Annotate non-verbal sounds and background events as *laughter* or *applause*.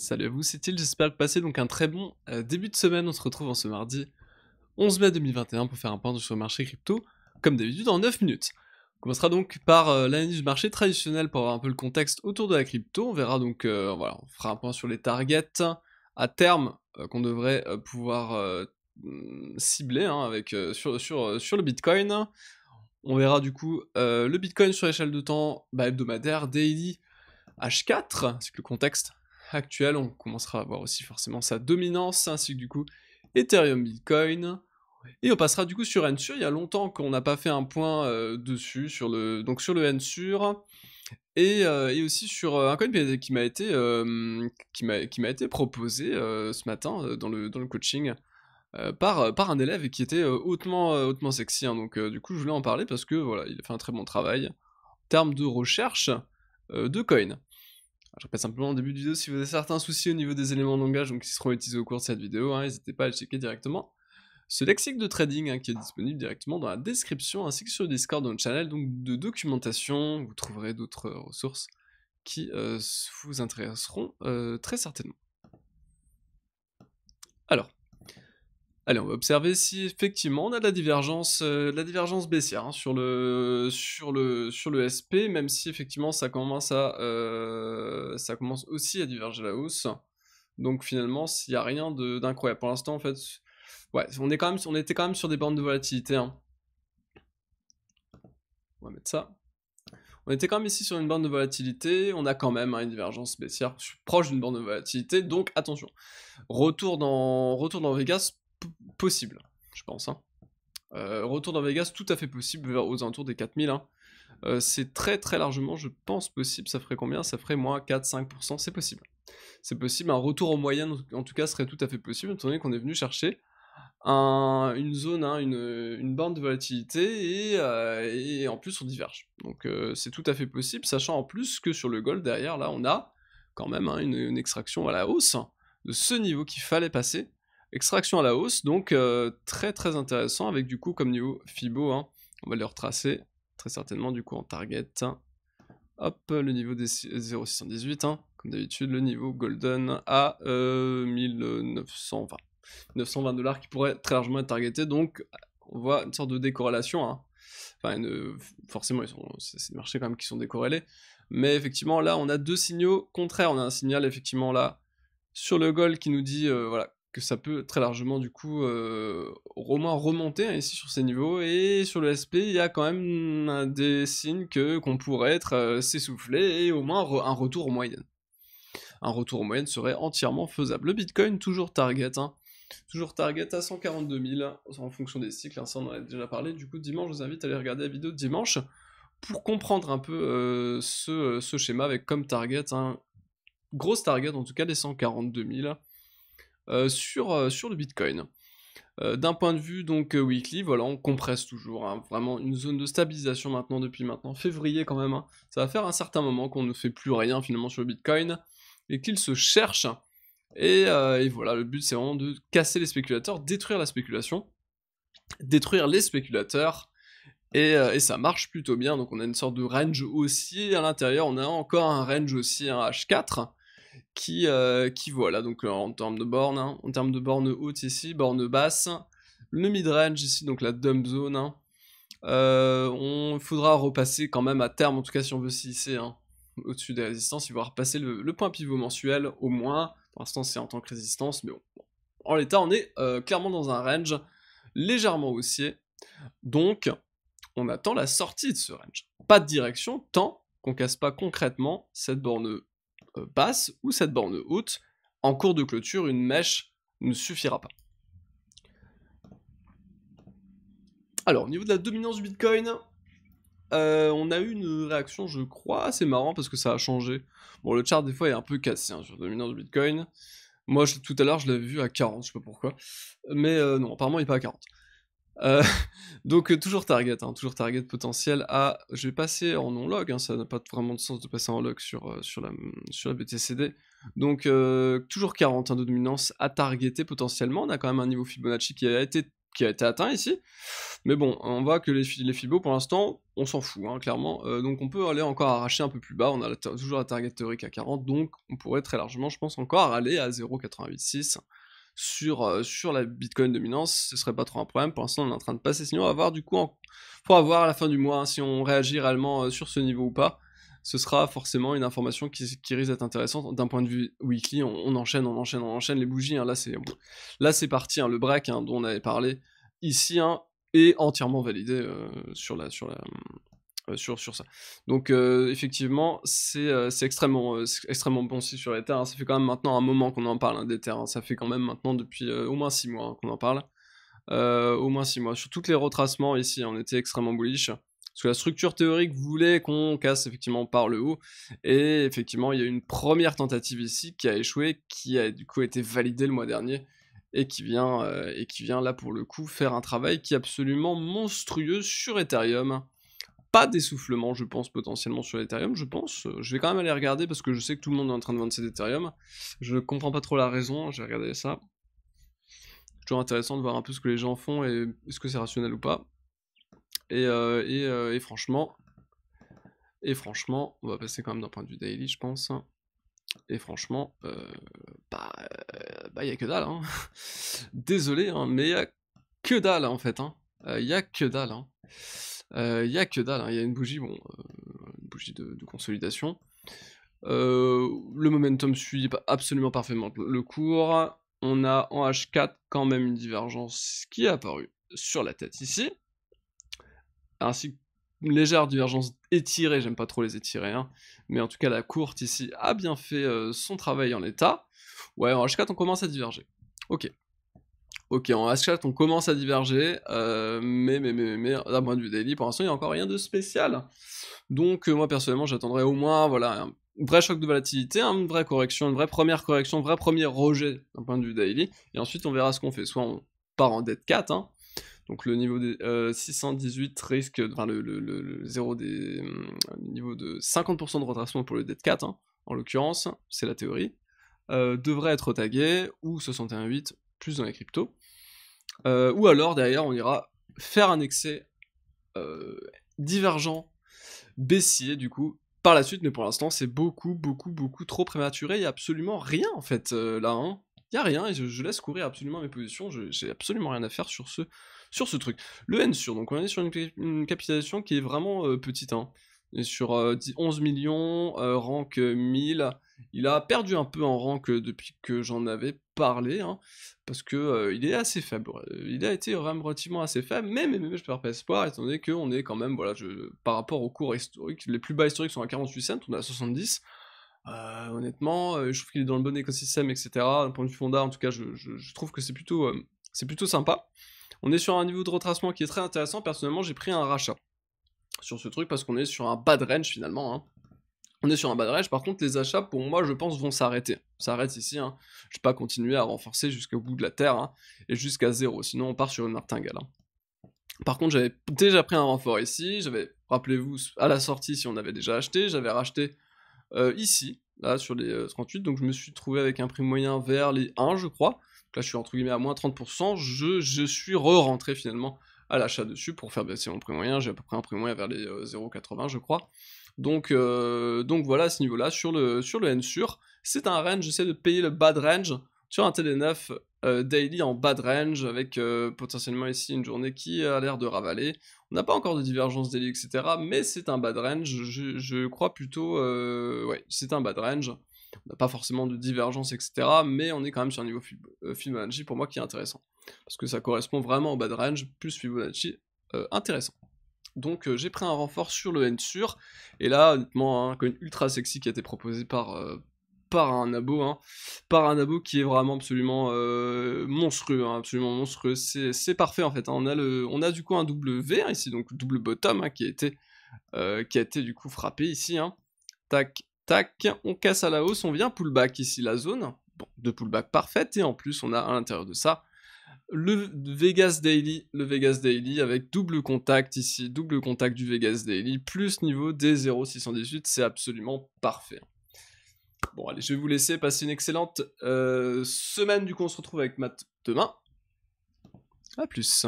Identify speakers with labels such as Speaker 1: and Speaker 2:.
Speaker 1: Salut à vous, c'est Til, j'espère que donc un très bon euh, début de semaine. On se retrouve en ce mardi 11 mai 2021 pour faire un point sur le marché crypto, comme d'habitude en 9 minutes. On commencera donc par euh, l'analyse du marché traditionnel pour avoir un peu le contexte autour de la crypto. On verra donc, euh, voilà, on fera un point sur les targets à terme qu'on devrait pouvoir cibler hein, avec, sur, sur, le Bitcoin. On verra du coup le Bitcoin sur l'échelle de temps bah, hebdomadaire, daily, H4, c'est le contexte Actuel, on commencera à voir aussi forcément sa dominance, ainsi que du coup Ethereum, Bitcoin. Et on passera du coup sur NSUR il y a longtemps qu'on n'a pas fait un point euh, dessus, sur le, donc sur le n euh, et, aussi sur euh, un coin qui m'a été, qui m'a été proposé ce matin dans, le, dans le coaching par, par un élève qui était hautement, hautement sexy, hein. donc du coup je voulais en parler parce que voilà, il a fait un très bon travail en termes de recherche de coins. Je rappelle simplement au début de vidéo, si vous avez certains soucis au niveau des éléments de langage donc qui seront utilisés au cours de cette vidéo, hein, n'hésitez pas à checker directement ce lexique de trading hein, qui est disponible directement dans la description ainsi que sur le Discord dans le channel donc de documentation, vous trouverez d'autres ressources qui euh, vous intéresseront euh, très certainement. Alors, Allez, on va observer si effectivement on a de la divergence, euh, la divergence baissière hein, sur, le, sur, le, sur le SP, même si effectivement ça commence, à, euh, ça commence aussi à diverger la hausse. Donc finalement, s'il n'y a rien d'incroyable. Pour l'instant, en fait, ouais, on, est quand même, on était quand même sur des bornes de volatilité. Hein. On va mettre ça. On était quand même ici sur une borne de volatilité, on a quand même hein, une divergence baissière proche d'une bande de volatilité, donc attention. Retour dans, retour dans Vegas possible, je pense. Hein. Euh, retour dans Vegas, tout à fait possible, vers, aux alentours des 4000. Hein. Euh, c'est très très largement, je pense, possible. Ça ferait combien Ça ferait moins 4-5%, c'est possible. C'est possible, un retour en moyenne en tout cas serait tout à fait possible, étant donné qu'on est venu chercher une zone, hein, une, bande de volatilité, euh, et, en plus on diverge. Donc c'est tout à fait possible, sachant en plus que sur le gold derrière, là on a quand même une, extraction à la hausse de ce niveau qu'il fallait passer Extraction à la hausse, donc euh, très très intéressant avec du coup comme niveau FIBO, hein, on va le retracer très certainement du coup en target. Hein. Hop, le niveau des 0,618, hein, comme d'habitude, le niveau golden à 1920. Euh, 920 dollars qui pourrait très largement être targeté, donc on voit une sorte de décorrélation. Hein. Enfin, forcément, c'est des marchés quand même qui sont décorrélés. Mais effectivement, là, on a deux signaux contraires. On a un signal, effectivement, là, sur le gold qui nous dit, euh, voilà, que ça peut très largement du coup euh, remonter hein, ici sur ces niveaux et sur le SP il y a quand même des signes que qu'on pourrait être euh, s'essouffler et au moins un retour moyen. Un retour moyen serait entièrement faisable. Le Bitcoin toujours target, hein. toujours target à 142 000 hein, en fonction des cycles, ça on en a déjà parlé. Du coup dimanche je vous invite à aller regarder la vidéo de dimanche pour comprendre un peu euh, ce, ce, schéma avec comme target, grosse target en tout cas des 142 000 euh, sur, euh, sur le Bitcoin. Euh, d'un point de vue donc weekly, voilà, on compresse toujours, hein. vraiment une zone de stabilisation maintenant depuis maintenant février quand même. Hein. Ça va faire un certain moment qu'on ne fait plus rien finalement sur le Bitcoin et qu'il se cherche. Et, voilà, le but c'est vraiment de casser les spéculateurs, détruire la spéculation, détruire les spéculateurs. Et, ça marche plutôt bien, donc on a une sorte de range aussi à l'intérieur, on a encore un range aussi un H4, qui, euh, voilà, donc euh, en termes de bornes, hein. en termes de bornes haute ici, bornes basse, le mid-range ici, donc la dump zone, hein. euh, on faudra repasser quand même à terme, en tout cas si on veut s'y hein, au-dessus des résistances, il va repasser le, point pivot mensuel au moins, pour l'instant c'est en tant que résistance, mais bon, en l'état on est clairement dans un range légèrement haussier, donc on attend la sortie de ce range. Pas de direction tant qu'on casse pas concrètement cette borne passe euh, ou cette borne haute, en cours de clôture, une mèche ne suffira pas. Alors, au niveau de la dominance du Bitcoin, euh, on a eu une réaction, je crois, assez marrant parce que ça a changé. Bon, le chart, des fois, est un peu cassé hein, sur la dominance du Bitcoin. Moi, tout à l'heure, je l'avais vu à 40, je sais pas pourquoi. Mais euh, non, apparemment, il n'est pas à 40. Euh, *laughs* donc euh, toujours target, hein, toujours target potentiel à... Je vais passer en non-log, hein, ça n'a pas vraiment de sens de passer en log sur, euh, sur, la, sur la BTCD. Donc toujours 40 hein, de dominance à targeter potentiellement. On a quand même un niveau Fibonacci qui a été qui a été atteint ici. Mais bon, on voit que les, les pour l'instant, on s'en fout, clairement. donc on peut aller encore arracher un peu plus bas. On a toujours la target théorique à 40, donc on pourrait très largement, je pense, encore aller à 0,886 sur, euh, sur la Bitcoin dominance, ce serait pas trop un problème. Pour l'instant, on est en train de passer. Sinon, on va voir du coup, en... faut avoir à la fin du mois hein, si on réagit réellement euh, sur ce niveau ou pas. Ce sera forcément une information qui, qui risque d'être intéressante d'un point de vue weekly. On, enchaîne, on enchaîne, on enchaîne les bougies. Hein. là, c'est là, c'est parti. Hein. le break dont on avait parlé ici est entièrement validé euh, sur la sur la euh, sur, sur ça. Donc euh, effectivement, c'est euh, extrêmement, extrêmement bon aussi sur Ethereum. Hein. Ça fait quand même maintenant un moment qu'on en parle hein, hein. Ça fait quand même maintenant depuis au moins 6 mois qu'on en parle. au moins 6 mois. Sur tous les retracements ici, on était extrêmement bullish. Parce que la structure théorique voulait qu'on casse effectivement par le haut. Et effectivement, il y a une première tentative ici qui a échoué, qui a du coup été validée le mois dernier et qui vient, et qui vient là pour le coup faire un travail qui est absolument monstrueux sur Ethereum pas d'essoufflement, je pense, potentiellement sur l'Ethereum, je pense. Euh, je vais quand même aller regarder parce que je sais que tout le monde est en train de vendre ses Ethereum. Je ne comprends pas trop la raison, j'ai regardé ça. Toujours intéressant de voir un peu ce que les gens font et est-ce que c'est rationnel ou pas. Et, euh, euh, franchement, et franchement, on va passer quand même d'un point de vue daily, je pense. Hein. Et franchement, bah, bah, il bah, y a que dalle. Hein. *laughs* Désolé, hein, mais il y a que dalle en fait. Il hein. y a que dalle. Hein. Il euh, n'y a que dalle, il hein. y a une bougie, bon, euh, une bougie de, consolidation. Euh, le momentum suit absolument parfaitement le cours. On a en H4 quand même une divergence qui est apparue sur la tête ici. Ainsi une légère divergence étirée, j'aime pas trop les étirer, hein. mais en tout cas la courte ici a bien fait son travail en état, Ouais, en H4 on commence à diverger. Ok, Ok, en H4, on commence à diverger, euh, mais, mais, mais, mais d'un point de vue daily, pour l'instant, il n'y a encore rien de spécial. Donc, euh, moi, personnellement, j'attendrai au moins, voilà, un vrai choc de volatilité, une vraie correction, une vraie première correction, un vrai premier rejet d'un point de vue daily, et ensuite, on verra ce qu'on fait. Soit on part en dead 4, hein. donc le niveau des 618 euh, risque, enfin le, zéro des hum, niveau de 50% de retracement pour le dead 4, hein, en l'occurrence, c'est la théorie, devrait être tagué, ou 61.8, plus dans les cryptos. Euh, ou alors, derrière, on ira faire un excès euh, divergent, baissier, du coup, par la suite. Mais pour l'instant, c'est beaucoup, beaucoup, beaucoup trop prématuré. Il n'y a absolument rien, en fait, euh, là. Hein. Il n'y a rien. Et je, laisse courir absolument mes positions. je J'ai absolument rien à faire sur ce, sur ce truc. Le N sur, donc on est sur une, une capitalisation qui est vraiment petite. Hein est sur 11 euh, millions, euh, rank 1000. Euh, il a perdu un peu en rank depuis que j'en avais parlé, hein, parce que il est assez faible. Il a été relativement assez faible, mais, je ne je perds pas espoir, étant donné qu'on est quand même, voilà, par rapport aux cours historiques, les plus bas historiques sont à 48 cents, on est à 70. honnêtement, je trouve qu'il est dans le bon écosystème, etc. D'un point de vue en tout cas, je, trouve que c'est plutôt, c'est plutôt sympa. On est sur un niveau de retracement qui est très intéressant. Personnellement, j'ai pris un rachat sur ce truc parce qu'on est sur un bad range finalement. Hein. On est sur un bad range, par contre les achats pour moi je pense vont s'arrêter. S'arrête ici, Je hein. je vais pas continuer à renforcer jusqu'au bout de la terre hein, et jusqu'à zéro, sinon on part sur une martingale. Par contre j'avais déjà pris un renfort ici, j'avais, rappelez-vous, à la sortie si on avait déjà acheté, j'avais racheté euh, ici, là sur les 38, euh, donc je me suis trouvé avec un prix moyen vers les 1 je crois. là je suis entre guillemets à moins 30%, je, je suis re-rentré finalement à l'achat dessus pour faire baisser mon prix moyen. J'ai à peu près un prix moyen vers les 0,80, euh, je crois. Donc, euh, donc voilà, à ce niveau-là, sur le, sur le N sur, c'est un range, j'essaie de payer le bad range sur un TD9 euh, daily en bad range, avec potentiellement ici une journée qui a l'air de ravaler. On n'a pas encore de divergence daily, etc., mais c'est un bad range, je, crois plutôt, ouais, c'est un bad range. On n'a pas forcément de divergence, etc., mais on est quand même sur un niveau film Fibonacci pour moi qui est intéressant parce que ça correspond vraiment au bad range, plus Fibonacci, euh, intéressant. Donc euh, j'ai pris un renfort sur le N sur, et là, honnêtement, un hein, coin ultra sexy qui a été proposé par, euh, par un abo, hein, par un abo qui est vraiment absolument monstrueux, hein, absolument monstrueux, c'est parfait en fait, on, a le, on a du coup un double V ici, donc double bottom qui, a été, qui a du coup frappé ici, tac, tac, on casse à la hausse, on vient pull-back ici la zone, bon, de back parfaite, et en plus on a à l'intérieur de ça le Vegas Daily, le Vegas Daily avec double contact ici, double contact du Vegas Daily, plus niveau d 0,618, c'est absolument parfait. Bon allez, je vais vous laisser passer une excellente euh, semaine, du coup on se retrouve avec Matt demain. A plus.